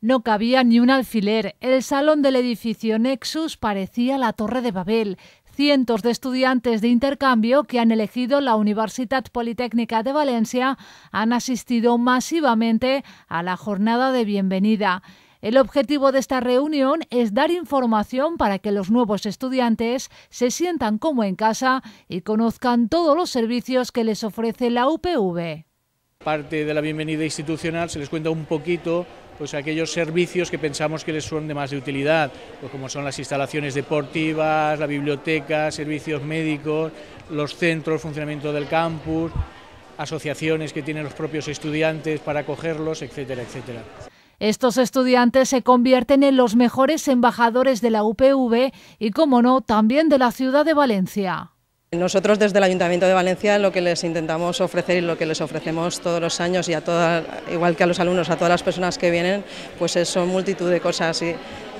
No cabía ni un alfiler. El salón del edificio Nexus parecía la Torre de Babel. Cientos de estudiantes de intercambio que han elegido la Universitat Politécnica de Valencia han asistido masivamente a la jornada de bienvenida. El objetivo de esta reunión es dar información para que los nuevos estudiantes se sientan como en casa y conozcan todos los servicios que les ofrece la UPV. Parte de la bienvenida institucional se les cuenta un poquito pues aquellos servicios que pensamos que les son de más de utilidad, pues, como son las instalaciones deportivas, la biblioteca, servicios médicos, los centros, funcionamiento del campus, asociaciones que tienen los propios estudiantes para acogerlos, etcétera, etcétera. Estos estudiantes se convierten en los mejores embajadores de la UPV y, como no, también de la ciudad de Valencia. Nosotros desde el Ayuntamiento de Valencia lo que les intentamos ofrecer y lo que les ofrecemos todos los años y a todas, igual que a los alumnos, a todas las personas que vienen, pues son multitud de cosas, y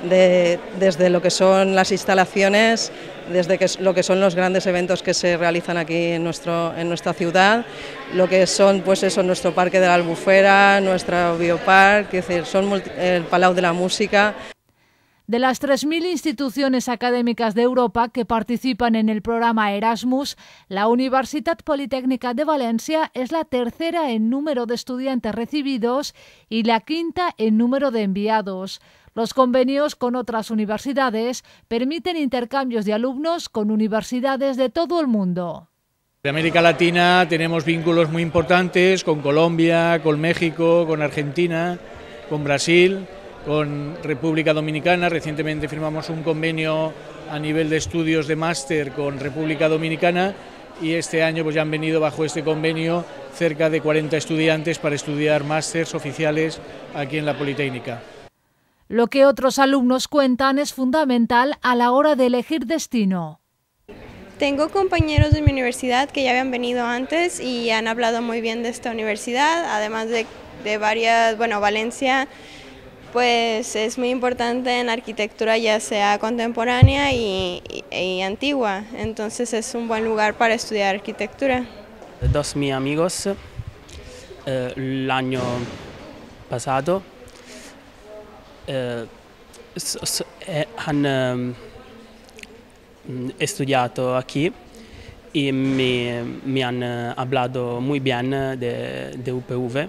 desde lo que son las instalaciones, desde lo que son los grandes eventos que se realizan aquí en, nuestro, en nuestra ciudad, lo que son pues eso, nuestro Parque de la Albufera, nuestro Biopark, es decir, son el Palau de la Música. De las 3.000 instituciones académicas de Europa que participan en el programa Erasmus, la Universidad Politécnica de Valencia es la tercera en número de estudiantes recibidos y la quinta en número de enviados. Los convenios con otras universidades permiten intercambios de alumnos con universidades de todo el mundo. De América Latina tenemos vínculos muy importantes con Colombia, con México, con Argentina, con Brasil con República Dominicana. Recientemente firmamos un convenio a nivel de estudios de máster con República Dominicana y este año pues, ya han venido bajo este convenio cerca de 40 estudiantes para estudiar másters oficiales aquí en la Politécnica. Lo que otros alumnos cuentan es fundamental a la hora de elegir destino. Tengo compañeros de mi universidad que ya habían venido antes y han hablado muy bien de esta universidad, además de, de varias, bueno, Valencia pues es muy importante en arquitectura ya sea contemporánea y, antigua, entonces es un buen lugar para estudiar arquitectura. Dos mis amigos eh, el año pasado eh, eh, han estudiado aquí y me, han hablado muy bien de, de UPV.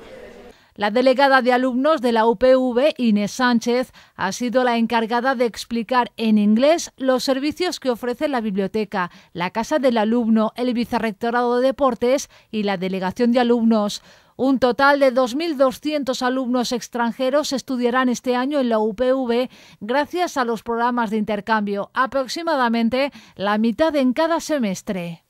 La delegada de alumnos de la UPV, Inés Sánchez, ha sido la encargada de explicar en inglés los servicios que ofrece la biblioteca, la Casa del Alumno, el Vicerrectorado de Deportes y la Delegación de Alumnos. Un total de 2.200 alumnos extranjeros estudiarán este año en la UPV gracias a los programas de intercambio, aproximadamente la mitad en cada semestre.